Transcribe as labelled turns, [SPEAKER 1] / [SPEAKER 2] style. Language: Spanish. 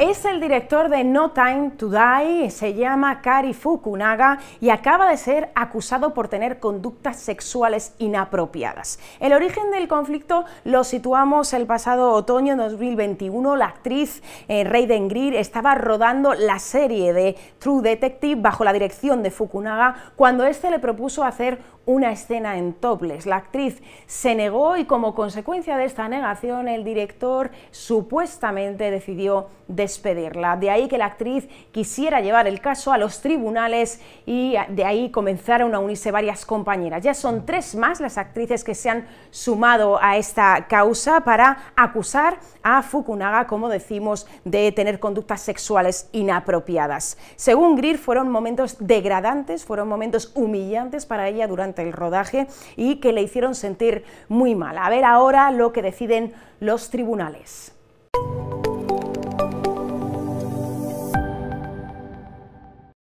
[SPEAKER 1] Es el director de No Time to Die, se llama Kari Fukunaga y acaba de ser acusado por tener conductas sexuales inapropiadas. El origen del conflicto lo situamos el pasado otoño de 2021. La actriz eh, Raiden Greer estaba rodando la serie de True Detective bajo la dirección de Fukunaga cuando este le propuso hacer una escena en topless. La actriz se negó y como consecuencia de esta negación el director supuestamente decidió des despedirla. De ahí que la actriz quisiera llevar el caso a los tribunales y eh, de ahí comenzaron a unirse varias compañeras. Ya son tres más las actrices que se han sumado a esta causa para acusar a Fukunaga, como decimos, de tener conductas sexuales inapropiadas. Según Greer, fueron momentos degradantes, fueron momentos humillantes para ella durante el rodaje y que le hicieron sentir muy mal. A ver ahora lo que deciden los tribunales.